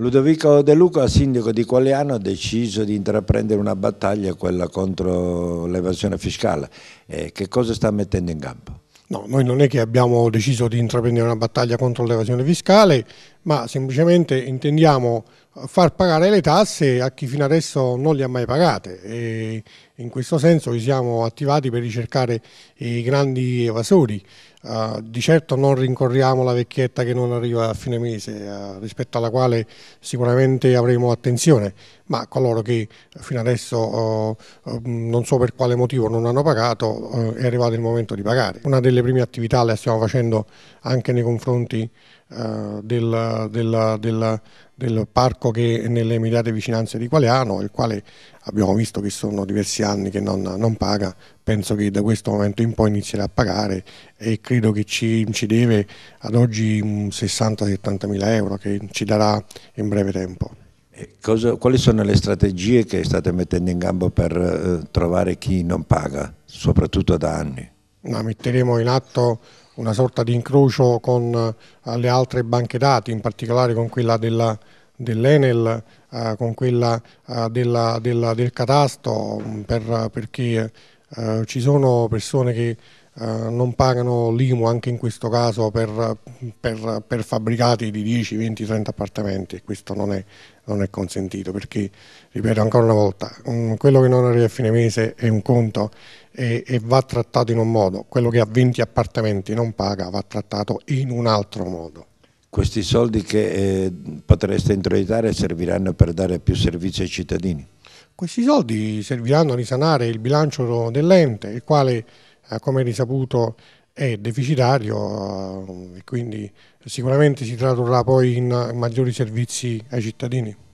Ludovico De Luca, sindaco di Qualiano, ha deciso di intraprendere una battaglia, quella contro l'evasione fiscale. Eh, che cosa sta mettendo in campo? No, noi non è che abbiamo deciso di intraprendere una battaglia contro l'evasione fiscale, ma semplicemente intendiamo far pagare le tasse a chi fino adesso non le ha mai pagate e in questo senso ci siamo attivati per ricercare i grandi evasori. Uh, di certo non rincorriamo la vecchietta che non arriva a fine mese, uh, rispetto alla quale sicuramente avremo attenzione, ma coloro che fino adesso uh, non so per quale motivo non hanno pagato oh, è arrivato il momento di pagare. Una delle prime attività la stiamo facendo anche nei confronti eh, del, del, del, del, parco che è nelle immediate vicinanze di Qualiano, il quale abbiamo visto che sono diversi anni che non, non paga, penso che da questo momento in poi inizierà a pagare e credo che ci, ci deve ad oggi 60-70 mila euro che ci darà in breve tempo. Cosa, quali sono le strategie che state mettendo in gambo per eh, trovare chi non paga, soprattutto da anni? metteremo in atto una sorta di incrocio con eh, le altre banche dati, in particolare con quella della dell'Enel, eh, con quella eh, della, della, del catasto, per, perché eh, ci sono persone che eh, non pagano l'IMU anche in questo caso per, per, per, fabbricati di 10, 20, 30 appartamenti e questo non è, non è, consentito perché, ripeto ancora una volta, quello che non arriva a fine mese è un conto e, e, va trattato in un modo, quello che ha 20 appartamenti non paga va trattato in un altro modo. Questi soldi che eh, potreste introitare serviranno per dare più servizi ai cittadini? Questi soldi serviranno a risanare il bilancio dell'ente, il quale eh, come risaputo è deficitario eh, e quindi sicuramente si tradurrà poi in maggiori servizi ai cittadini.